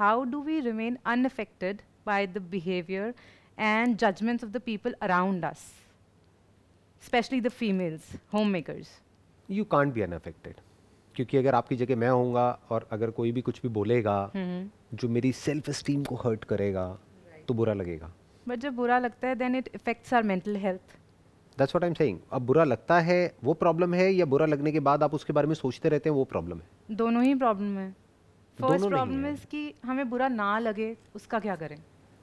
how do we remain unaffected by the behavior and judgments of the people around us, especially the females, homemakers? You can't be unaffected. क्योंकि अगर आपकी जगह मैं होऊंगा और अगर कोई भी कुछ भी बोलेगा हम्म। जो मेरी सेल्फ एस्टीम को हर्ट करेगा तो बुरा लगेगा बट जब बुरा लगता है then it affects our mental health that's what I am saying अब बुरा लगता है वो प्रॉब्लम है या बुरा लगने के बाद आप उसके बारे में सोचते रहते हैं वो प्रॉब्लम है दोनों ही प्रॉब्लम है फर्स्ट प्रॉब्लम इज कि हमें बुरा ना लगे उसका क्या करें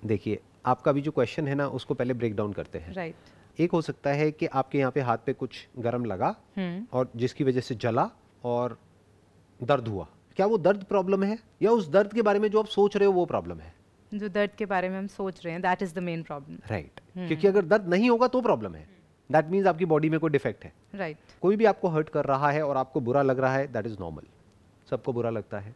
देखिए आपका भी जो क्वेश्चन है ना उसको पहले ब्रेक डाउन करते हैं राइट right. एक हो सकता है कि आपके यहाँ पे हाथ पे कुछ गर्म लगा हम्म। और जिसकी वजह से जला और दर्द हुआ क्या वो दर्द प्रॉब्लम है या उस दर्द के बारे में जो आप सोच रहे हो वो प्रॉब्लम है जो दर्द के बारे में हम सोच रहे हैं that is the main problem right क्योंकि अगर दर्द नहीं होगा तो प्रॉब्लम है दैट मीन्स आपकी बॉडी में कोई डिफेक्ट है राइट right. कोई भी आपको हर्ट कर रहा है और आपको बुरा लग रहा है दैट इज नॉर्मल सबको बुरा लगता है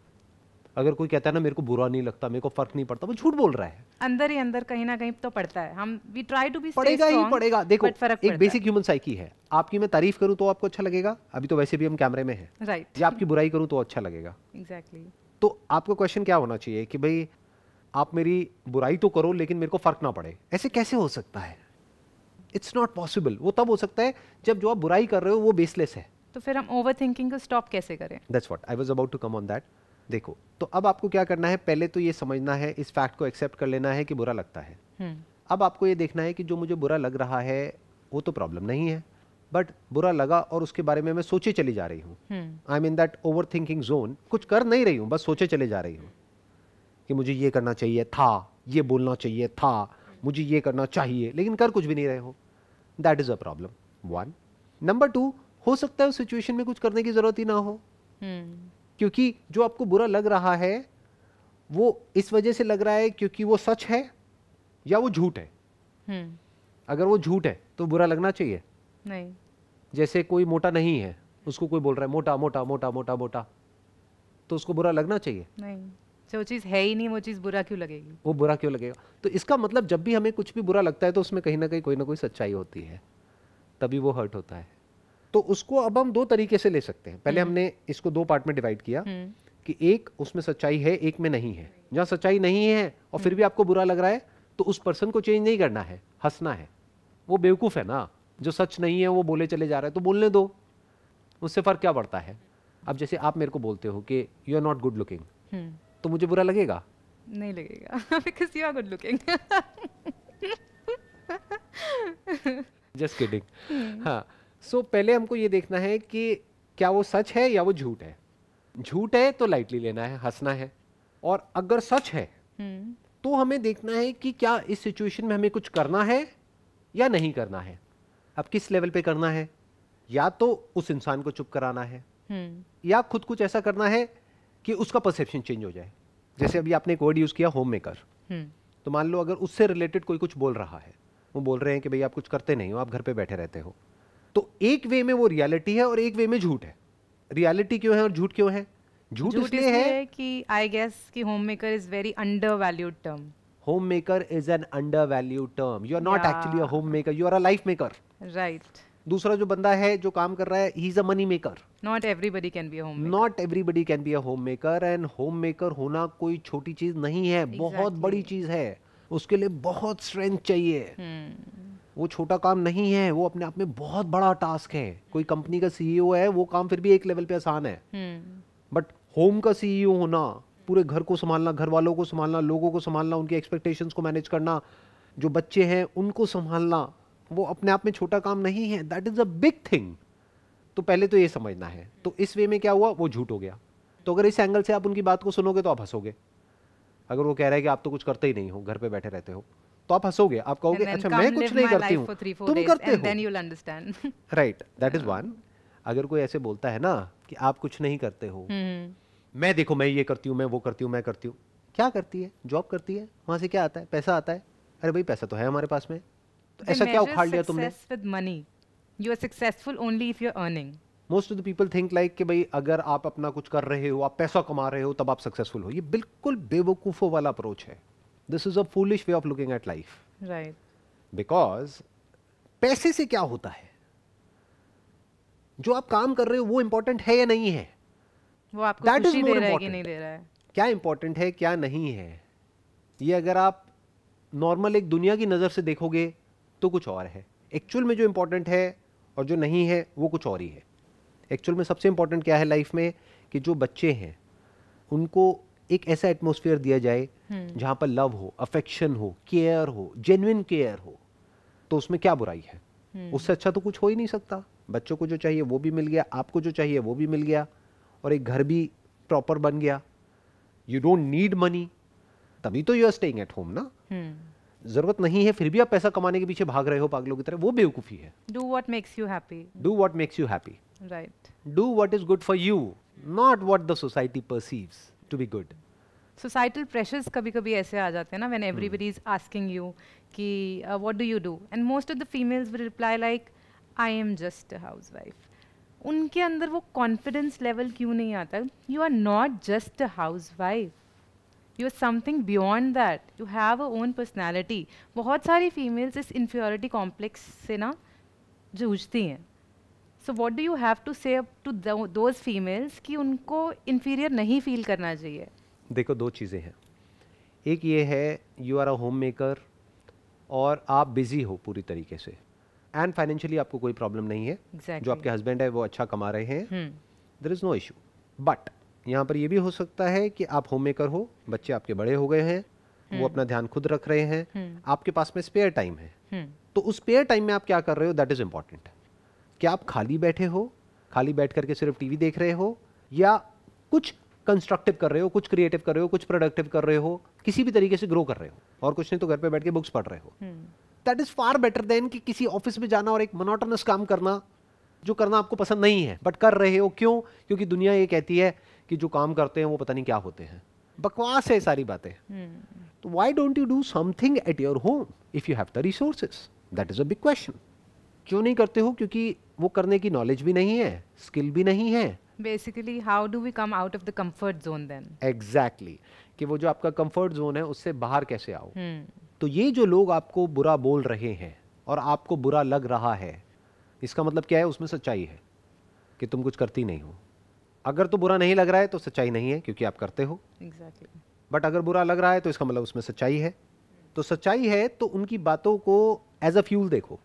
अगर कोई कहता है ना मेरे को बुरा नहीं लगता मेरे को फर्क नहीं पड़ता वो झूठ बोल रहा है अंदर ही अंदर कहीं ना कहीं तो पड़ता है हम वी ट्राई टू बी पड़ेगा ही पड़ेगा देखो एक बेसिक ह्यूमन साइकी है आपकी मैं तारीफ करूँ तो आपको अच्छा लगेगा अभी तो वैसे भी हम कैमरे में है राइट या आपकी बुराई करूँ तो अच्छा लगेगा एग्जैक्टली तो आपका क्वेश्चन क्या होना चाहिए कि भाई आप मेरी बुराई तो करो लेकिन मेरे को फर्क ना पड़े ऐसे कैसे हो सकता है इट्स नॉट पॉसिबल वो तब हो सकता है जब जो आप बुराई कर रहे हो वो बेसलेस है तो फिर हम ओवर थिंकिंग को स्टॉप कैसे करें that's what I was about to come on that देखो तो अब आपको क्या करना है पहले तो ये समझना है इस फैक्ट को एक्सेप्ट कर लेना है कि बुरा लगता है हम्म। अब आपको ये देखना है कि जो मुझे बुरा लग रहा है वो तो प्रॉब्लम नहीं है बट बुरा लगा और उसके बारे में मैं सोचे चली जा रही हूँ I mean that overthinking zone कुछ कर नहीं रही हूँ बस सोचे चले जा रही हूँ कि मुझे ये करना चाहिए था ये बोलना चाहिए था मुझे ये करना चाहिए लेकिन कर कुछ भी नहीं रहे हो that is a problem one number two हो सकता है उस सिचुएशन में कुछ करने की ज़रूरत ही ना हो हम्म। क्योंकि जो आपको बुरा लग रहा है वो इस वजह से लग रहा है क्योंकि वो सच है या वो झूठ है हम्म। अगर वो झूठ है तो बुरा लगना चाहिए नहीं जैसे कोई मोटा नहीं है उसको कोई बोल रहा है मोटा मोटा मोटा मोटा मोटा तो उसको बुरा लगना चाहिए नहीं वो चीज़ है ही नहीं वो चीज़ बुरा क्यों लगेगी वो बुरा क्यों लगेगा तो इसका मतलब जब भी हमें कुछ भी बुरा लगता है तो उसमें कहीं ना कहीं कोई ना कोई सच्चाई होती है तभी वो हर्ट होता है तो उसको अब हम दो तरीके से ले सकते हैं पहले हम्म। हमने इसको दो पार्ट में डिवाइड किया हम्म। कि एक उसमें सच्चाई है एक में नहीं है जहाँ सच्चाई नहीं है और फिर हम्म। भी आपको बुरा लग रहा है तो उस पर्सन को चेंज नहीं करना है हंसना है वो बेवकूफ़ है ना जो सच नहीं है वो बोले चले जा रहा है तो बोलने दो उससे फ़र्क क्या पड़ता है अब जैसे आप मेरे को बोलते हो कि you are not good looking तो मुझे बुरा लगेगा नहीं लगेगा because you are good looking just kidding हाँ सो so, पहले हमको ये देखना है कि क्या वो सच है या वो झूठ है झूठ है तो लाइटली लेना है हंसना है और अगर सच है हम्म। तो हमें देखना है कि क्या इस सिचुएशन में हमें कुछ करना है या नहीं करना है अब किस लेवल पे करना है या तो उस इंसान को चुप कराना है हम्म। या खुद कुछ ऐसा करना है कि उसका परसेप्शन चेंज हो जाए जैसे अभी आपने एक वर्ड यूज़ किया होम हम्म। मेकर तो मान लो अगर उससे रिलेटेड कोई कुछ बोल रहा है वो बोल रहे हैं कि भाई आप कुछ करते नहीं हो आप घर पे बैठे रहते हो तो एक वे में वो रियलिटी है और एक वे में झूठ है रियलिटी क्यों है और झूठ क्यों है झूठ इसलिए है कि आई गेस कि homemaker is very undervalued term homemaker is an undervalued term you are not actually a homemaker you are a life maker right दूसरा जो बंदा है जो काम कर रहा है he is a money maker not everybody can be a home not everybody can be a homemaker and homemaker होना कोई छोटी चीज नहीं है exactly. बहुत बड़ी चीज है उसके लिए बहुत स्ट्रेंथ चाहिए hmm. वो छोटा काम नहीं है वो अपने आप में बहुत बड़ा टास्क है कोई कंपनी का सीईओ e है वो काम फिर भी एक लेवल पे आसान है बट होम हम्म। का सीईओ e होना पूरे घर को संभालना घर वालों को संभालना लोगों को संभालना उनके एक्सपेक्टेशन को मैनेज करना जो बच्चे हैं उनको संभालना वो अपने आप में छोटा काम नहीं है that is a big thing तो पहले तो ये समझना है तो इस वे में क्या हुआ वो झूठ हो गया तो अगर इस एंगल से आप उनकी बात को सुनोगे तो आप हंसोगे अगर वो कह रहा है कि आप तो कुछ करते ही नहीं हो घर पे बैठे रहते हो तो आप हंसोगे आप कहोगे अच्छा मैं कुछ नहीं करती हूँ तुम करते हो राइट दैट इज वन अगर कोई ऐसे बोलता है ना कि आप कुछ नहीं करते हो हम्म, हम्म। मैं देखो मैं ये करती हूँ मैं वो करती हूँ मैं करती हूँ क्या करती है जॉब करती है वहां से क्या आता है पैसा आता है अरे भाई पैसा तो है हमारे पास में तो ऐसा क्या उखाड़ लिया तुमने with money you are successful only if you are earning most of the people think like कि भाई अगर आप अपना कुछ कर रहे हो आप पैसा कमा रहे हो तब आप सक्सेसफुल हो ये बिल्कुल बेवकूफ़ों वाला अप्रोच है this is a foolish way of looking at life right because पैसे से क्या होता है जो आप काम कर रहे हो वो इंपॉर्टेंट है या नहीं है वो आपको दे नहीं दे रहा है क्या इंपॉर्टेंट है क्या नहीं है ये अगर आप नॉर्मल एक दुनिया की नज़र से देखोगे तो कुछ और है एक्चुअल में जो इंपॉर्टेंट है और जो नहीं है वो कुछ और ही है एक्चुअल में सबसे इंपॉर्टेंट क्या है लाइफ में कि जो बच्चे हैं उनको एक ऐसा एटमोसफियर दिया जाए हम्म। जहाँ पर लव हो अफेक्शन हो केयर हो जेन्युन केयर हो तो उसमें क्या बुराई है हम्म। उससे अच्छा तो कुछ हो ही नहीं सकता बच्चों को जो चाहिए वो भी मिल गया आपको जो चाहिए वो भी मिल गया और एक घर भी प्रॉपर बन गया यू डोंट नीड मनी तभी तो you are staying at home ना हम्म। जरूरत नहीं है फिर भी आप पैसा कमाने के पीछे भाग रहे हो पागलों की तरह वो बेवकूफी है do what makes you happy do what makes you happy right do what is good for you not what the society perceive to be good societal pressures कभी कभी ऐसे आ जाते हैं ना when everybody is asking you कि what do you do and most of the females will reply like I am just a housewife उनके अंदर वो कॉन्फिडेंस लेवल क्यों नहीं आता you are not just a housewife you are something beyond that you have a own personality बहुत सारी females इस inferiority complex से ना जूझती हैं so what do you have to say up to those females कि उनको inferior नहीं फील करना चाहिए देखो दो चीज़ें हैं एक ये है you are a homemaker और आप बिज़ी हो पूरी तरीके से एंड फाइनेंशियली आपको कोई प्रॉब्लम नहीं है exactly. जो आपके हस्बैंड है वो अच्छा कमा रहे हैं there is no issue but यहाँ पर ये भी हो सकता है कि आप होम मेकर हो बच्चे आपके बड़े हो गए हैं hmm. वो हम्म। अपना ध्यान खुद रख रहे हैं hmm. आपके पास में स्पेयर टाइम है hmm. तो उस स्पेयर टाइम में आप क्या कर रहे हो दैट इज़ इम्पॉर्टेंट क्या आप खाली बैठे हो खाली बैठ करके सिर्फ टीवी देख रहे हो या कुछ कंस्ट्रक्टिव कर रहे हो कुछ क्रिएटिव कर रहे हो कुछ प्रोडक्टिव कर रहे हो किसी भी तरीके से ग्रो कर रहे हो और कुछ नहीं तो घर पे बैठ के बुक्स पढ़ रहे हो that is far better than कि किसी ऑफिस में जाना और एक मोनोटोनस काम करना जो करना आपको पसंद नहीं है बट कर रहे हो क्यों क्योंकि दुनिया ये कहती है कि जो काम करते हैं वो पता नहीं क्या होते हैं बकवास है सारी बातें हम्म। तो why don't you do something at your home if you have the resources that is a big question क्यों नहीं करते हो क्योंकि वो करने की नॉलेज भी नहीं है स्किल भी नहीं है basically how do we come out of the comfort zone then exactly कि वो जो आपका कम्फर्ट जोन है उससे बाहर कैसे आओ hmm. तो ये जो लोग आपको बुरा बोल रहे हैं और आपको बुरा लग रहा है इसका मतलब क्या है उसमें सच्चाई है कि तुम कुछ करती नहीं हो अगर तो बुरा नहीं लग रहा है तो सच्चाई नहीं है क्योंकि आप करते हो एग्जैक्टली exactly. बट अगर बुरा लग रहा है तो इसका मतलब उसमें सच्चाई है तो सच्चाई है तो उनकी बातों को एज अ फ्यूल देखो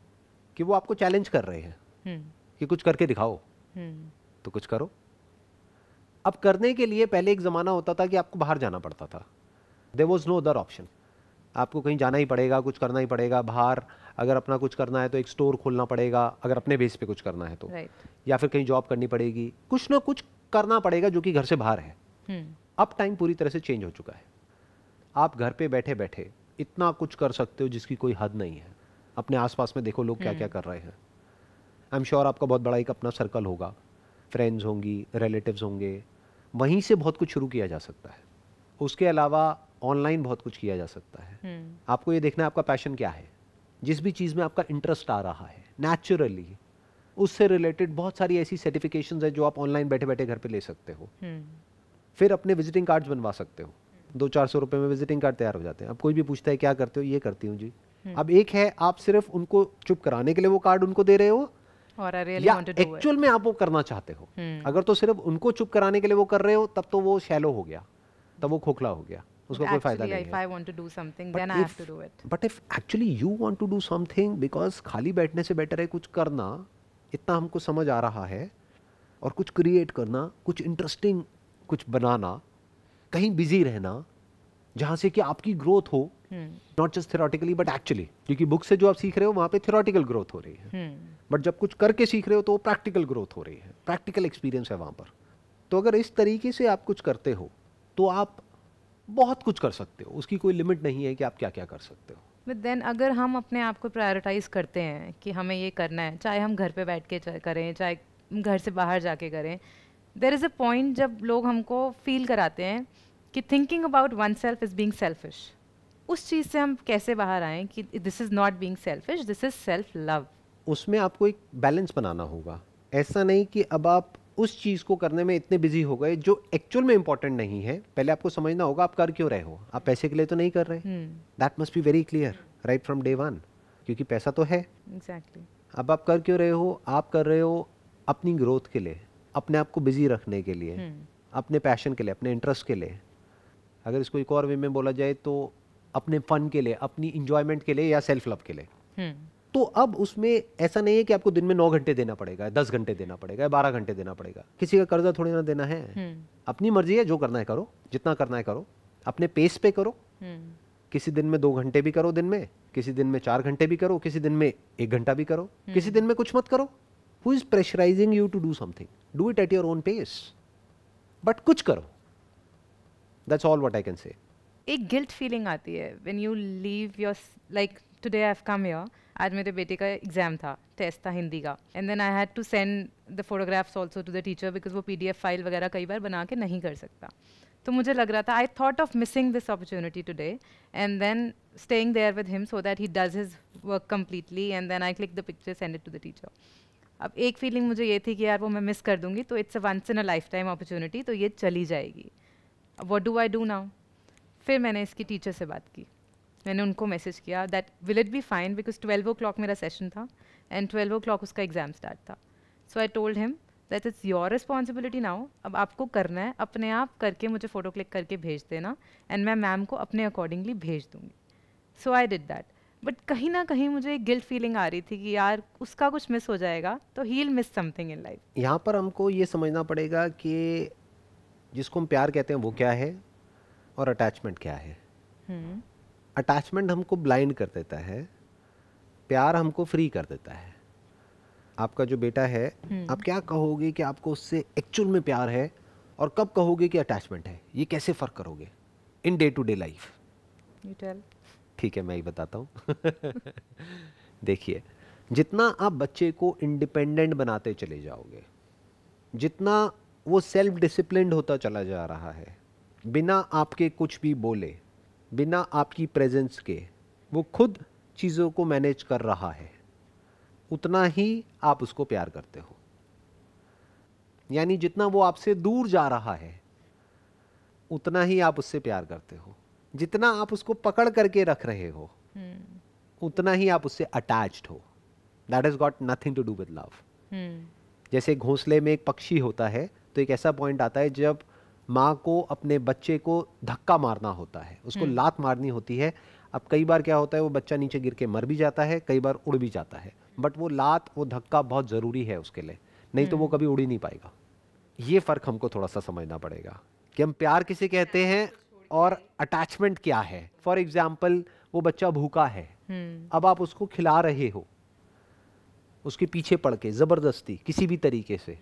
कि वो आपको चैलेंज कर रहे हैं hmm. कि कुछ करके दिखाओ hmm. तो कुछ करो अब करने के लिए पहले एक ज़माना होता था कि आपको बाहर जाना पड़ता था there was no other option आपको कहीं जाना ही पड़ेगा कुछ करना ही पड़ेगा बाहर अगर अपना कुछ करना है तो एक स्टोर खोलना पड़ेगा अगर अपने बेस पे कुछ करना है तो right. या फिर कहीं जॉब करनी पड़ेगी कुछ ना कुछ करना पड़ेगा जो कि घर से बाहर है hmm. अब टाइम पूरी तरह से चेंज हो चुका है आप घर पे बैठे बैठे इतना कुछ कर सकते हो जिसकी कोई हद नहीं है अपने आसपास में देखो लोग hmm. क्या क्या हम्म। कर रहे हैं आई एम श्योर आपका बहुत बड़ा एक अपना सर्कल होगा फ्रेंड्स होंगी रिलेटिव्स होंगे वहीं से बहुत कुछ शुरू किया जा सकता है उसके अलावा ऑनलाइन बहुत कुछ किया जा सकता है हम्म। आपको ये देखना है आपका पैशन क्या है जिस भी चीज़ में आपका इंटरेस्ट आ रहा है नेचुरली उससे रिलेटेड बहुत सारी ऐसी सर्टिफिकेशन है जो आप ऑनलाइन बैठे बैठे घर पे ले सकते हो हम्म। फिर अपने विजिटिंग कार्ड्स बनवा सकते हो दो चार सौ रुपये में विजिटिंग कार्ड तैयार हो जाते हैं अब कोई भी पूछता है क्या करते हो ये करती हूँ जी हम्म। अब एक है आप सिर्फ उनको चुप कराने के लिए वो कार्ड उनको दे रहे हो और I really want to do it actual में आप वो करना चाहते हो हम्म। अगर तो सिर्फ उनको चुप कराने के लिए वो कर रहे हो तब तो वो शैलो हो गया तब वो खोखला हो गया उसका कोई फायदा नहीं है I want to do something then I have to do it but if actually you want to do something because खाली बैठने से बेटर है कुछ करना इतना हमको समझ आ रहा है और कुछ क्रिएट करना कुछ इंटरेस्टिंग कुछ बनाना कहीं बिजी रहना जहाँ से कि आपकी ग्रोथ हो not just theoretically but actually क्योंकि बुक से जो आप सीख रहे हो वहाँ पे थेरोटिकल ग्रोथ हो रही है hmm. बट जब कुछ करके सीख रहे हो तो वो प्रैक्टिकल ग्रोथ हो रही है प्रैक्टिकल एक्सपीरियंस है वहाँ पर तो अगर इस तरीके से आप कुछ करते हो तो आप बहुत कुछ कर सकते हो उसकी कोई लिमिट नहीं है कि आप क्या क्या कर सकते हो बट देन अगर हम अपने आप को प्रायोरिटाइज करते हैं कि हमें ये करना है चाहे हम घर पे बैठ के करें चाहे घर से बाहर जाके करें देर इज़ अ पॉइंट जब लोग हमको फील कराते हैं कि thinking about oneself is being selfish उस चीज़ से हम कैसे बाहर आएँ कि this is not being selfish this is self love उसमें आपको एक बैलेंस बनाना होगा ऐसा नहीं कि अब आप उस चीज़ को करने में इतने बिजी हो गए जो एक्चुअल में इंपॉर्टेंट नहीं है पहले आपको समझना होगा आप कर क्यों रहे हो आप पैसे के लिए तो नहीं कर रहे that must be very clear right from day one क्योंकि पैसा तो है एग्जैक्टली exactly. अब आप कर क्यों रहे हो आप कर रहे हो अपनी ग्रोथ के लिए अपने आप को बिजी रखने के लिए hmm. अपने पैशन के लिए अपने इंटरेस्ट के लिए अगर इसको एक और वे में बोला जाए तो अपने फन के लिए अपनी इंजॉयमेंट के लिए या सेल्फ लव के लिए hmm. तो अब उसमें ऐसा नहीं है कि आपको दिन में नौ घंटे देना पड़ेगा दस घंटे देना पड़ेगा बारह घंटे देना पड़ेगा किसी का कर्जा थोड़ी ना देना है हम्म। अपनी मर्जी है जो करना है करो जितना करना है करो अपने पेस पे करो हम्म। किसी दिन में दो घंटे भी करो दिन में किसी दिन में चार घंटे भी करो किसी दिन में एक घंटा भी करो हम्म। किसी दिन में कुछ मत करो who is pressurising you to do something do it at your own pace but कुछ करो that's all what I can say एक गिल्ट फीलिंग आती है when you leave your like today I have come here आज मेरे बेटे का exam था टेस्ट था हिंदी का and then I had to send the photographs also to the teacher because वो पी फाइल वगैरह कई बार बना के नहीं कर सकता तो मुझे लग रहा था I thought of missing this opportunity today and then staying there with him so that he does his work completely and then I click the picture send it to the teacher अब एक feeling मुझे ये थी कि यार वो मैं miss कर दूंगी तो it's a once in a lifetime opportunity तो ये चली जाएगी what do I do now फिर मैंने इसकी टीचर से बात की मैंने उनको मैसेज किया that will it be fine because twelve o'clock मेरा सेशन था एंड ट्वेल्व ओ क्लॉक उसका एग्ज़ाम स्टार्ट था so I told him that is your responsibility now अब आपको करना है अपने आप करके मुझे फ़ोटो क्लिक करके भेज देना एंड मैं मैम को अपने अकॉर्डिंगली भेज दूँगी so I did that but कहीं ना कहीं मुझे एक गिल्ट फीलिंग आ रही थी कि यार उसका कुछ मिस हो जाएगा तो he will miss something in life यहाँ पर हमको ये समझना पड़ेगा कि जिसको हम प्यार कहते हैं वो क्या है और अटैचमेंट क्या है hmm. अटैचमेंट हमको ब्लाइंड कर देता है प्यार हमको फ्री कर देता है आपका जो बेटा है हम्म। आप क्या कहोगे कि आपको उससे एक्चुअल में प्यार है और कब कहोगे कि अटैचमेंट है ये कैसे फ़र्क करोगे in day to day life ठीक है मैं ही बताता हूँ देखिए जितना आप बच्चे को इंडिपेंडेंट बनाते चले जाओगे जितना वो सेल्फ डिसिप्लिन होता चला जा रहा है बिना आपके कुछ भी बोले बिना आपकी प्रेजेंस के वो खुद चीज़ों को मैनेज कर रहा है उतना ही आप उसको प्यार करते हो यानी जितना वो आपसे दूर जा रहा है उतना ही आप उससे प्यार करते हो जितना आप उसको पकड़ करके रख रहे हो हम्म। उतना ही आप उससे अटैच्ड हो that is got nothing to do with love जैसे घोंसले में एक पक्षी होता है तो एक ऐसा पॉइंट आता है जब माँ को अपने बच्चे को धक्का मारना होता है उसको हम्म। लात मारनी होती है अब कई बार क्या होता है वो बच्चा नीचे गिर के मर भी जाता है कई बार उड़ भी जाता है बट वो लात वो धक्का बहुत ज़रूरी है उसके लिए नहीं तो वो हम्म। कभी उड़ ही नहीं पाएगा ये फ़र्क हमको थोड़ा सा समझना पड़ेगा कि हम प्यार किसे कहते हैं और अटैचमेंट क्या है फॉर एग्जाम्पल वो बच्चा भूखा है हम्म। अब आप उसको खिला रहे हो उसके पीछे पड़ के ज़बरदस्ती किसी भी तरीके से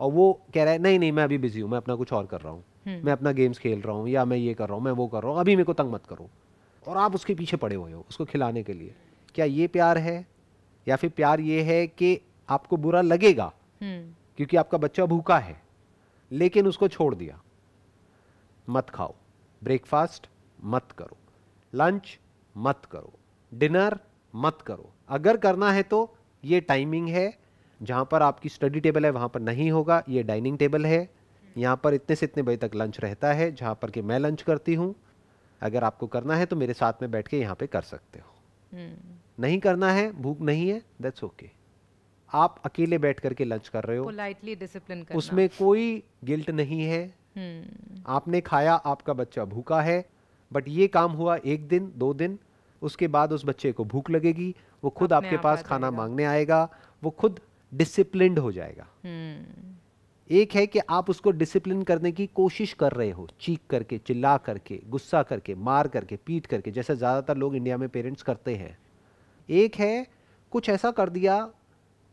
और वो कह रहा है नहीं नहीं मैं अभी बिजी हूँ मैं अपना कुछ और कर रहा हूँ हम्म। मैं अपना गेम्स खेल रहा हूँ या मैं ये कर रहा हूँ मैं वो कर रहा हूँ अभी मेरे को तंग मत करो और आप उसके पीछे पड़े हुए हो उसको खिलाने के लिए क्या ये प्यार है या फिर प्यार ये है कि आपको बुरा लगेगा हम्म। क्योंकि आपका बच्चा भूखा है लेकिन उसको छोड़ दिया मत खाओ ब्रेकफास्ट मत करो लंच मत करो डिनर मत करो अगर करना है तो ये टाइमिंग है जहाँ पर आपकी स्टडी टेबल है वहाँ पर नहीं होगा ये डाइनिंग टेबल है यहाँ पर इतने से इतने बजे तक लंच रहता है जहाँ पर कि मैं लंच करती हूँ अगर आपको करना है तो मेरे साथ में बैठ के यहाँ पे कर सकते हो हम्म। नहीं करना है भूख नहीं है दैट्स ओके okay. आप अकेले बैठ करके लंच कर रहे हो पोलाइटली डिसिप्लिन करना उसमें कोई गिल्ट नहीं है हम्म। आपने खाया आपका बच्चा भूखा है बट ये काम हुआ एक दिन दो दिन उसके बाद उस बच्चे को भूख लगेगी वो खुद आपके पास खाना मांगने आएगा वो खुद डिसिप्लिन हो जाएगा हम्म। एक है कि आप उसको डिसिप्लिन करने की कोशिश कर रहे हो चीख करके चिल्ला करके गुस्सा करके मार करके पीट करके जैसे ज़्यादातर लोग इंडिया में पेरेंट्स करते हैं एक है कुछ ऐसा कर दिया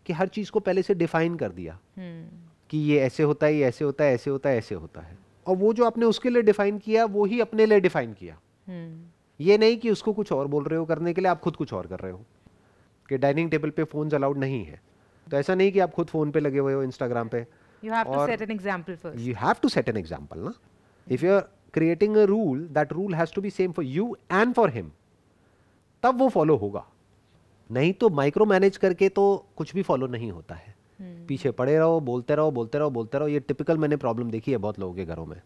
कि हर चीज़ को पहले से डिफाइन कर दिया हम्म। कि ये ऐसे होता है ये ऐसे होता है ऐसे होता है ऐसे होता है और वो जो आपने उसके लिए डिफाइन किया वो ही अपने लिए डिफाइन किया हम्म। ये नहीं कि उसको कुछ और बोल रहे हो करने के लिए आप खुद कुछ और कर रहे हो कि डाइनिंग टेबल पे फोन अलाउड नहीं है तो ऐसा नहीं कि आप खुद फोन पे लगे हुए हो इंस्टाग्राम पे you have to set an example first you have to set an example ना if you are creating a rule that rule has to be same for you and for him तब वो follow होगा नहीं तो micro manage करके तो कुछ भी फॉलो नहीं होता है hmm. पीछे पड़े रहो बोलते रहो बोलते रहो बोलते रहो ये टिपिकल मैंने प्रॉब्लम देखी है बहुत लोगों के घरों में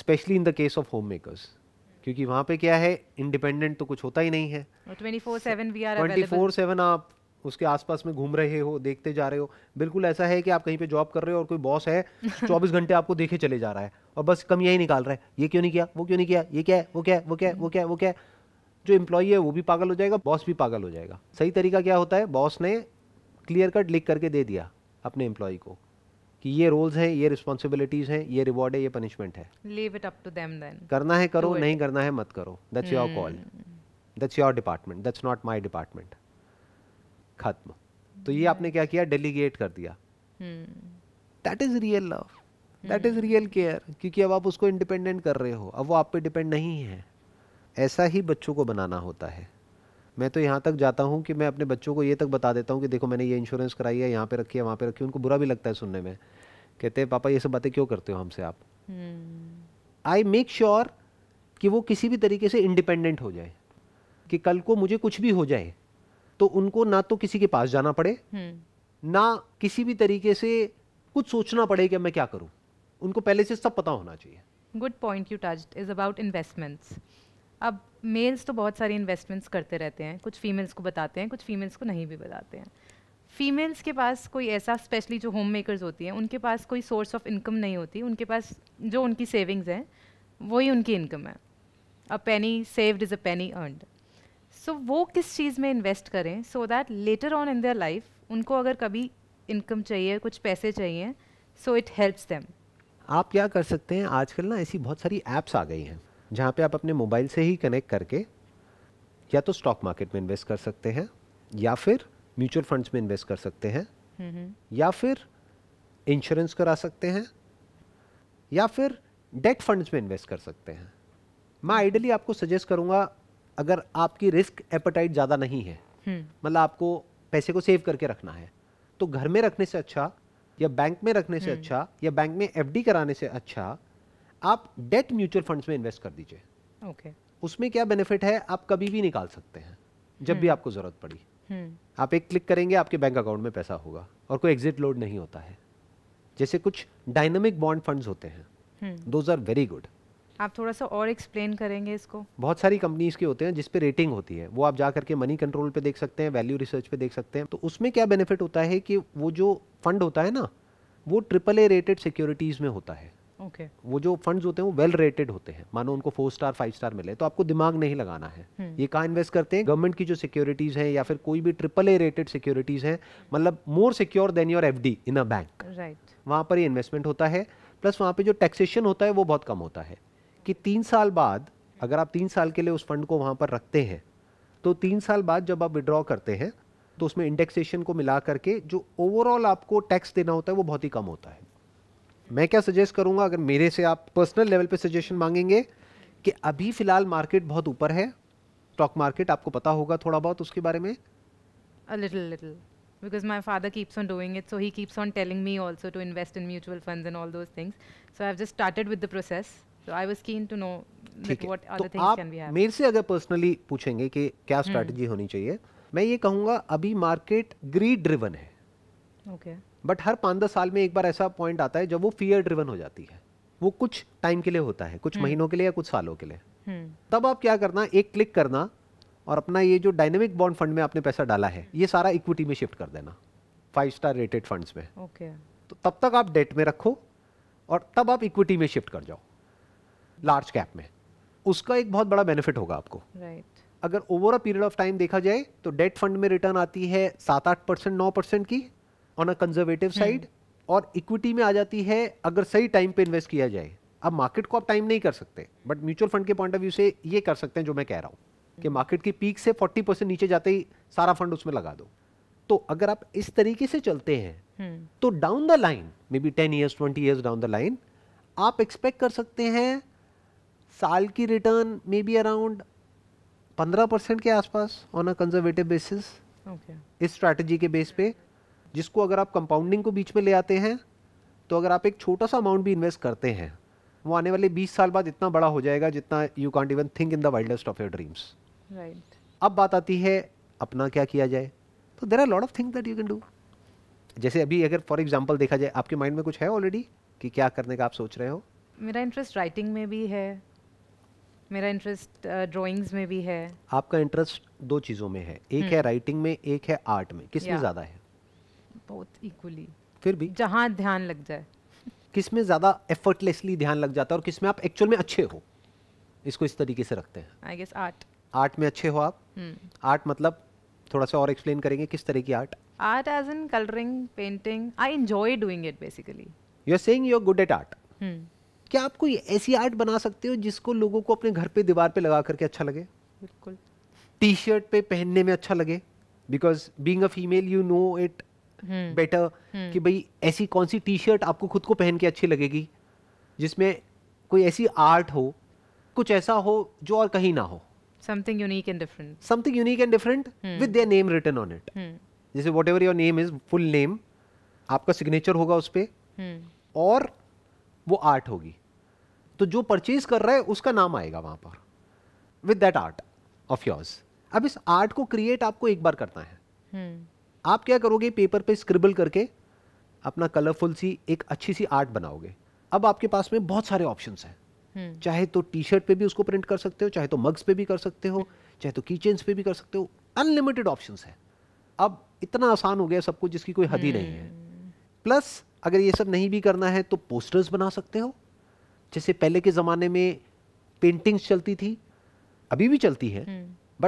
specially in the case of homemakers क्योंकि वहां पे क्या है इंडिपेंडेंट तो कुछ होता ही नहीं है ट्वेंटी फोर सेवन आप उसके आसपास में घूम रहे हो देखते जा रहे हो बिल्कुल ऐसा है कि आप कहीं पे जॉब कर रहे हो और कोई बॉस है चौबीस घंटे आपको देखे चले जा रहा है और बस कम यही निकाल रहा है ये क्यों नहीं किया वो क्यों नहीं किया ये क्या है वो क्या है वो क्या है वो क्या है वो क्या है जो इम्प्लॉई है वो भी पागल हो जाएगा बॉस भी पागल हो जाएगा सही तरीका क्या होता है बॉस ने क्लियर कट लिख करके दे दिया अपने एम्प्लॉय को कि ये रोल्स हैं ये रिस्पॉन्सिबिलिटीज हैं ये रिवॉर्ड है ये पनिशमेंट है leave it up to them then करना है करो नहीं करना है मत करो that's your call that's your department that's not my department खत्म तो ये आपने क्या किया डेलीगेट कर दिया that is real love that is real care क्योंकि अब आप उसको इंडिपेंडेंट कर रहे हो अब वो आप पे डिपेंड नहीं है ऐसा ही बच्चों को बनाना होता है मैं तो यहाँ तक जाता हूँ कि मैं अपने बच्चों को ये तक बता देता हूँ कि देखो मैंने ये इंश्योरेंस कराई है यहाँ पे रखी है वहाँ पे रखी है उनको बुरा भी लगता है सुनने में कहते हैं पापा ये सब बातें क्यों करते हो हमसे आप आई मेक श्योर कि वो किसी भी तरीके से इंडिपेंडेंट हो जाए कि कल को मुझे कुछ भी हो जाए तो उनको ना तो किसी के पास जाना पड़े हम्म। ना किसी भी तरीके से कुछ सोचना पड़े कि मैं क्या करूं उनको पहले से सब पता होना चाहिए good point you touch is about investments अब मेल्स तो बहुत सारे इन्वेस्टमेंट्स करते रहते हैं कुछ फीमेल्स को बताते हैं कुछ फीमेल्स को नहीं भी बताते हैं फीमेल्स के पास कोई ऐसा स्पेशली जो होम मेकर्स होती हैं उनके पास कोई सोर्स ऑफ इनकम नहीं होती उनके पास जो उनकी सेविंग्स हैं वही उनकी इनकम है a penny saved is a penny earned so so, वो किस चीज़ में इन्वेस्ट करें so that later on in their life उनको अगर कभी इनकम चाहिए कुछ पैसे चाहिए सो इट हेल्प्स देम आप क्या कर सकते हैं आजकल ना ऐसी बहुत सारी ऐप्स आ गई हैं जहाँ पे आप अपने मोबाइल से ही कनेक्ट करके या तो स्टॉक मार्केट में इन्वेस्ट कर सकते हैं या फिर म्यूचुअल फंड्स में इन्वेस्ट कर सकते हैं mm-hmm. या फिर इंश्योरेंस करा सकते हैं या फिर डेट फंड्स में इन्वेस्ट कर सकते हैं मैं आइडियली आपको सजेस्ट करूँगा अगर आपकी रिस्क एपेटाइट ज़्यादा नहीं है हम्म। मतलब आपको पैसे को सेव करके रखना है तो घर में रखने से अच्छा या बैंक में रखने से हम्म। अच्छा या बैंक में एफ कराने से अच्छा आप डेट म्यूचुअल फंड्स में इन्वेस्ट कर दीजिए ओके उसमें क्या बेनिफिट है आप कभी भी निकाल सकते हैं जब भी हम्म। आपको ज़रूरत पड़ी आप एक क्लिक करेंगे आपके बैंक अकाउंट में पैसा होगा और कोई एग्जिट लोड नहीं होता है जैसे कुछ डायनामिक बॉन्ड फंड्स होते हैं दोज आर वेरी गुड आप थोड़ा सा और एक्सप्लेन करेंगे इसको बहुत सारी कंपनीज के होते हैं जिसपे रेटिंग होती है वो आप जा करके मनी कंट्रोल पे देख सकते हैं वैल्यू रिसर्च पे देख सकते हैं तो उसमें क्या बेनिफिट होता है कि वो जो फंड होता है ना वो ट्रिपल ए रेटेड सिक्योरिटीज़ में होता है ओके okay. वो जो फंड्स होते हैं वो वेल रेटेड होते हैं मानो उनको फोर स्टार फाइव स्टार मिले तो आपको दिमाग नहीं लगाना है हुँ. हम्म। ये कहाँ इन्वेस्ट करते हैं गवर्नमेंट की जो सिक्योरिटीज हैं या फिर कोई भी ट्रिपल ए रेटेड सिक्योरिटीज हैं मतलब more secure than your FD in a bank right वहाँ पर ये इन्वेस्टमेंट होता है प्लस वहाँ पे जो टैक्सेशन होता है वो बहुत कम होता है कि तीन साल बाद अगर आप तीन साल के लिए उस फंड को वहां पर रखते हैं तो तीन साल बाद जब आप विड्रॉ करते हैं तो उसमें इंडेक्सेशन को मिला करके जो ओवरऑल आपको टैक्स देना होता है वो बहुत ही कम होता है मैं क्या सजेस्ट करूंगा अगर मेरे से आप पर्सनल लेवल पे सजेशन मांगेंगे कि अभी फ़िलहाल मार्केट बहुत ऊपर है स्टॉक मार्केट आपको पता होगा थोड़ा बहुत उसके बारे में a little little because my father keeps on doing it so he keeps on telling me also to invest in mutual funds and all those things so i've just started with the process So I was keen to know like what other तो things can we have. मेरे से अगर personally पूछेंगे कि क्या strategy hmm. होनी चाहिए मैं ये कहूँगा अभी मार्केट ग्रीड ड्रिवन है ओके okay. बट हर पाँच दस साल में एक बार ऐसा पॉइंट आता है जब वो फियर ड्रिवन हो जाती है वो कुछ टाइम के लिए होता है कुछ hmm. महीनों के लिए या कुछ सालों के लिए hmm. तब आप क्या करना एक क्लिक करना और अपना ये जो डायनेमिक बॉन्ड फंड में आपने पैसा डाला है ये सारा इक्विटी में शिफ्ट कर देना फाइव स्टार रेटेड फंड्स में ओके तो तब तक आप डेट में रखो और तब आप इक्विटी में शिफ्ट कर जाओ लार्ज कैप में उसका एक बहुत बड़ा बेनिफिट होगा आपको राइट right. अगर over a period of time देखा जाए तो डेट फंड में रिटर्न आती है सात आठ परसेंट नौ परसेंट की ऑन अ कंजर्वेटिव साइड और इक्विटी में आ जाती है अगर सही टाइम पे इन्वेस्ट किया जाए अब मार्केट को आप टाइम नहीं कर सकते बट म्यूचुअल फंड के पॉइंट ऑफ व्यू से ये कर सकते हैं जो मैं कह रहा हूँ कि मार्केट हम्म। की पीक से 40 परसेंट नीचे जाते ही सारा फंड उसमें लगा दो तो अगर आप इस तरीके से चलते हैं हम्म। तो down the line maybe ten years twenty years down the line आप एक्सपेक्ट कर सकते हैं साल की रिटर्न मे बी अराउंड पंद्रह परसेंट के आसपास ऑन अ कंजर्वेटिव बेसिस इस स्ट्रैटेजी के बेस पे जिसको अगर आप कंपाउंडिंग को बीच में ले आते हैं तो अगर आप एक छोटा सा अमाउंट भी इन्वेस्ट करते हैं वो आने वाले 20 साल बाद इतना बड़ा हो जाएगा जितना you can't even think in the wildest of your dreams right अब बात आती है अपना क्या किया जाए तो there are lot of thing that you can do जैसे अभी अगर फॉर एग्जाम्पल देखा जाए आपके माइंड में कुछ है ऑलरेडी कि क्या करने का आप सोच रहे हो मेरा इंटरेस्ट राइटिंग में भी है मेरा इंटरेस्ट ड्राइंग्स uh, में भी है आपका इंटरेस्ट दो चीज़ों में है एक है राइटिंग हम्म। में एक है आर्ट में किस में ज़्यादा है बोथ इक्वली फिर भी जहां ध्यान लग जाए किस में ज़्यादा एफर्टलेसली ध्यान लग जाता है और किस में आप एक्चुअल में अच्छे हो इसको इस तरीके से रखते हैं आई गेस आर्ट आर्ट में अच्छे हो आप आर्ट हम्म। मतलब थोड़ा सा और एक्सप्लेन करेंगे किस तरह की art art as in colouring painting I enjoy doing it basically you are saying you are good at art क्या आप कोई ऐसी आर्ट बना सकते हो जिसको लोगों को अपने घर पे दीवार पे लगा करके अच्छा लगे बिल्कुल टी शर्ट पे पहनने में अच्छा लगे because being a female you know it better कि भाई ऐसी कौन सी टी शर्ट आपको खुद को पहन के अच्छी लगेगी जिसमें कोई ऐसी आर्ट हो कुछ ऐसा हो जो और कहीं ना हो something unique and different something unique and different with their name written on it जैसे whatever your name is full name आपका सिग्नेचर होगा उस पर हम्म। और वो आर्ट होगी तो जो परचेज कर रहा है उसका नाम आएगा वहां पर with that art of yours अब इस आर्ट को क्रिएट आपको एक बार करना है hmm. आप क्या करोगे पेपर पे स्क्रिबल करके अपना कलरफुल सी एक अच्छी सी आर्ट बनाओगे अब आपके पास में बहुत सारे ऑप्शंस हैं hmm. चाहे तो टी शर्ट पे भी उसको प्रिंट कर सकते हो चाहे तो मग्स पे भी कर सकते हो चाहे तो किचन पे भी कर सकते हो अनलिमिटेड ऑप्शंस है अब इतना आसान हो गया सब कुछ जिसकी कोई हद ही hmm. नहीं है प्लस हम्म। अगर ये सब नहीं भी करना है तो पोस्टर्स बना सकते हो जैसे पहले के ज़माने में पेंटिंग्स चलती थी अभी भी चलती है बट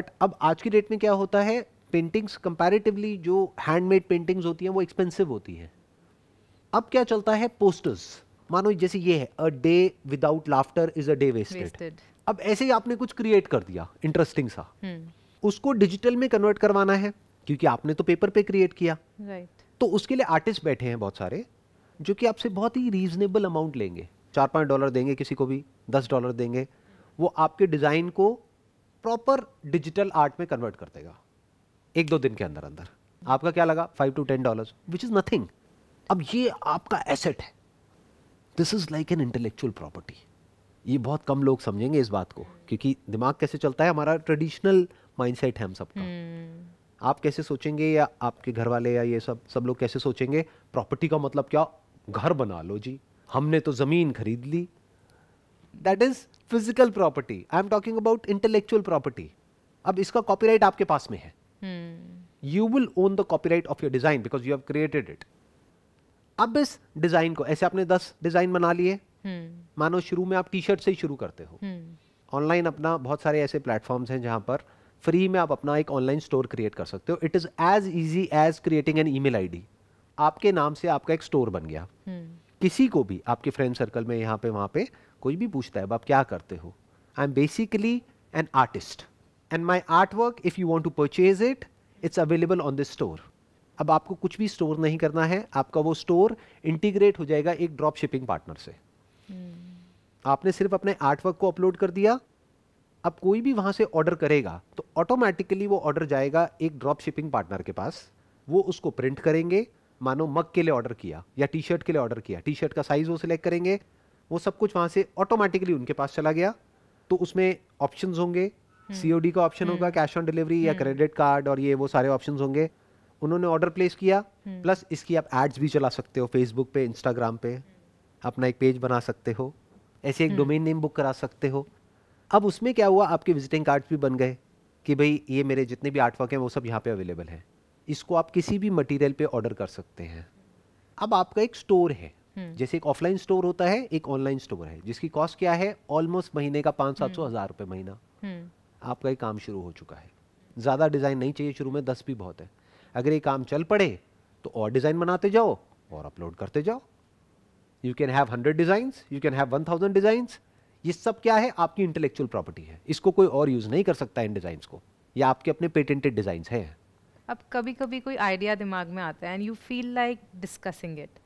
हम्म। अब आज की डेट में क्या होता है पेंटिंग्स कंपैरेटिवली जो हैंडमेड पेंटिंग्स होती हैं वो एक्सपेंसिव होती हैं अब क्या चलता है पोस्टर्स मानो जैसे ये है a day without laughter is a day wasted अब ऐसे ही आपने कुछ क्रिएट कर दिया इंटरेस्टिंग सा हम्म। उसको डिजिटल में कन्वर्ट करवाना है क्योंकि आपने तो पेपर पे क्रिएट किया right. तो उसके लिए आर्टिस्ट बैठे हैं बहुत सारे जो कि आपसे बहुत ही रीजनेबल अमाउंट लेंगे चार पाँच डॉलर देंगे किसी को भी दस डॉलर देंगे वो आपके डिज़ाइन को प्रॉपर डिजिटल आर्ट में कन्वर्ट कर देगा एक दो दिन के अंदर अंदर आपका क्या लगा five to ten dollar which is nothing अब ये आपका एसेट है this is like an intellectual property ये बहुत कम लोग समझेंगे इस बात को क्योंकि दिमाग कैसे चलता है हमारा ट्रेडिशनल माइंडसेट है हम सबका hmm. आप कैसे सोचेंगे या आपके घर वाले या ये सब सब लोग कैसे सोचेंगे प्रॉपर्टी का मतलब क्या घर बना लो जी हमने तो जमीन खरीद ली that is physical property I am talking about intellectual property अब इसका कॉपीराइट आपके पास में है you will own the copyright of your design because you have created it अब इस डिजाइन को ऐसे आपने दस डिजाइन बना लिए hmm. मानो शुरू में आप टी शर्ट से ही शुरू करते हो ऑनलाइन हम्म। hmm. अपना बहुत सारे ऐसे प्लेटफॉर्म्स हैं जहां पर फ्री में आप अपना एक ऑनलाइन स्टोर क्रिएट कर सकते हो it is as easy as creating an email ID आपके नाम से आपका एक स्टोर बन गया हम्म। किसी को भी आपके फ्रेंड सर्कल में यहाँ पे वहाँ पे कोई भी पूछता है आप क्या करते हो I am basically an artist and my art work if you want to purchase it it's available on this store अब आपको कुछ भी स्टोर नहीं करना है आपका वो स्टोर इंटीग्रेट हो जाएगा एक ड्रॉप शिपिंग पार्टनर से hmm. आपने सिर्फ अपने आर्ट वर्क को अपलोड कर दिया अब कोई भी वहां से ऑर्डर करेगा तो ऑटोमेटिकली वो ऑर्डर जाएगा एक ड्रॉप शिपिंग पार्टनर के पास वो उसको प्रिंट करेंगे मानो मग के लिए ऑर्डर किया या टी शर्ट के लिए ऑर्डर किया टी शर्ट का साइज़ वो सिलेक्ट करेंगे वो सब कुछ वहाँ से ऑटोमेटिकली उनके पास चला गया तो उसमें ऑप्शन होंगे सी हम्म। का ऑप्शन होगा कैश ऑन डिलीवरी या क्रेडिट हम्म। कार्ड और ये वो सारे ऑप्शन होंगे उन्होंने ऑर्डर प्लेस किया प्लस हम्म। इसकी आप एड्स भी चला सकते हो फेसबुक पे इंस्टाग्राम पे अपना एक पेज बना सकते हो ऐसे एक डोमेन नेम बुक करा सकते हो अब उसमें क्या हुआ आपके विजिटिंग कार्ड्स भी बन गए कि भाई ये मेरे जितने भी आर्टवर्क हैं वो सब यहाँ पे अवेलेबल हैं इसको आप किसी भी मटेरियल पे ऑर्डर कर सकते हैं अब आपका एक स्टोर है हम्म। जैसे एक ऑफलाइन स्टोर होता है एक ऑनलाइन स्टोर है जिसकी कॉस्ट क्या है ऑलमोस्ट महीने का पांच सात सौ हम्म। हज़ार रुपए महीना हम्म। आपका ये काम शुरू हो चुका है ज़्यादा डिज़ाइन नहीं चाहिए शुरू में दस भी बहुत है अगर ये काम चल पड़े तो और डिज़ाइन बनाते जाओ और अपलोड करते जाओ you can have hundred design you can have one thousand design ये सब क्या है आपकी इंटेलेक्चुअल प्रॉपर्टी है इसको कोई और यूज़ नहीं कर सकता इन डिजाइन को या आपके अपने पेटेंटेड डिजाइन है अब कभी कभी कोई आइडिया दिमाग में आता है and you feel like discussing it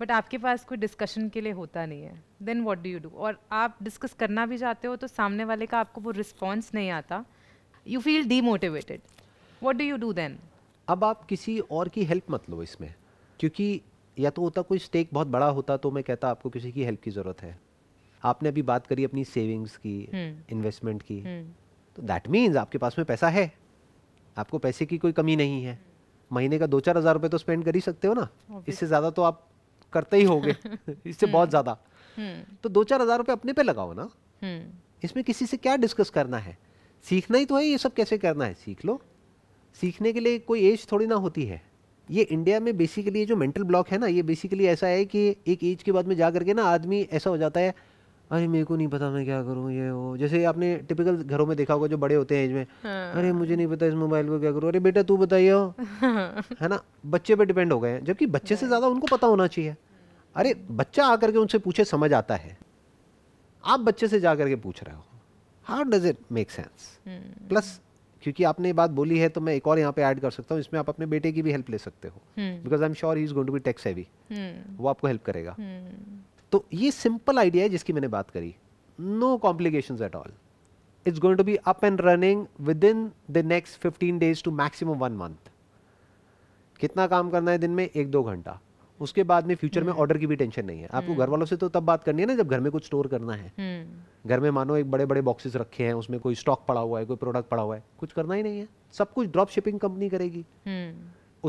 but आपके पास कोई डिस्कशन के लिए होता नहीं है then what do you do और आप डिस्कस करना भी चाहते हो तो सामने वाले का आपको वो रिस्पॉन्स नहीं आता you feel demotivated what do you do then अब आप किसी और की हेल्प मत लो इसमें क्योंकि या तो होता कोई स्टेक बहुत बड़ा होता तो मैं कहता आपको किसी की हेल्प की ज़रूरत है आपने अभी बात करी अपनी सेविंग्स की इन्वेस्टमेंट हम्म। की हम्म। तो दैट मीन्स आपके पास में पैसा है आपको पैसे की कोई कमी नहीं है महीने का दो चार हज़ार रुपये तो स्पेंड कर ही सकते हो ना इससे ज़्यादा तो आप करते ही होगे हम्म। इससे बहुत ज़्यादा हम्म। तो दो चार हज़ार रुपये अपने पे लगाओ ना हम्म। इसमें किसी से क्या डिस्कस करना है सीखना ही तो है ये सब कैसे करना है सीख लो सीखने के लिए कोई एज थोड़ी ना होती है ये इंडिया में बेसिकली जो मेंटल ब्लॉक है ना ये बेसिकली ऐसा है कि एक एज के बाद में जा करके ना आदमी ऐसा हो जाता है अरे मेरे को नहीं पता मैं क्या करूँ ये वो जैसे आपने टिपिकल घरों में देखा होगा जो बड़े होते हैं एज में हाँ। अरे मुझे नहीं पता इस मोबाइल को क्या करूँ अरे बेटा तू बताइए है ना बच्चे पे डिपेंड हो गए हैं जबकि बच्चे से ज़्यादा उनको पता होना चाहिए अरे बच्चा आकर के उनसे पूछे समझ आता है आप बच्चे से जा करके पूछ रहे हो how does it make sense plus क्योंकि आपने ये बात बोली है तो मैं एक और यहाँ पे ऐड कर सकता हूँ इसमें आप अपने बेटे की भी हेल्प ले सकते हो because I am sure he is going to be tech savvy वो आपको हेल्प करेगा hmm. तो ये सिंपल आइडिया है जिसकी मैंने बात करी no complication at all it's going to be up and running within the next fifteen days to maximum one month कितना काम करना है दिन में एक दो घंटा उसके बाद में फ्यूचर में ऑर्डर हम्म। की भी टेंशन नहीं है आपको हम्म। घर वालों से तो तब बात करनी है ना जब घर में कुछ स्टोर करना है हम्म। घर में मानो एक बड़े बड़े बॉक्सेस रखे हैं उसमें कोई स्टॉक पड़ा हुआ है कोई प्रोडक्ट पड़ा हुआ है कुछ करना ही नहीं है सब कुछ ड्रॉप शिपिंग कंपनी करेगी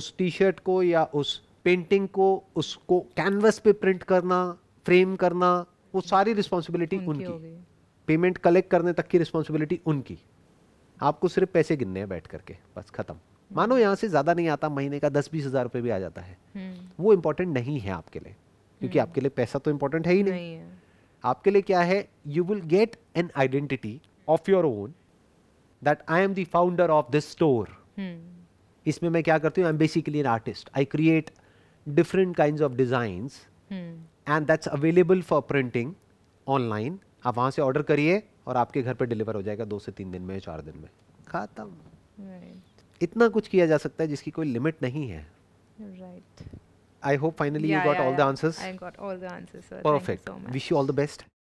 उस टी शर्ट को या उस पेंटिंग को उसको कैनवस पे प्रिंट करना फ्रेम करना वो सारी रिस्पॉन्सिबिलिटी उनकी, पेमेंट कलेक्ट करने तक की रिस्पॉन्सिबिलिटी उनकी आपको सिर्फ पैसे गिनने हैं बैठ करके बस खत्म मानो यहाँ से ज़्यादा नहीं आता महीने का दस बीस हज़ार रुपये भी आ जाता है हम्म। वो इम्पोर्टेंट नहीं है आपके लिए क्योंकि हम्म। आपके लिए पैसा तो इम्पोर्टेंट है ही नहीं, नहीं है। आपके लिए क्या है you will get an identity of your own that I am the founder of this store इसमें मैं क्या करती हूँ I am basically an artist I create different kind of design and that's available for printing online आप वहाँ से order करिए और आपके घर पर डिलीवर हो जाएगा दो से तीन दिन में चार दिन में खत्म right. इतना कुछ किया जा सकता है जिसकी कोई लिमिट नहीं है right I hope finally you got all the answers I got all the answers perfect wish you all the best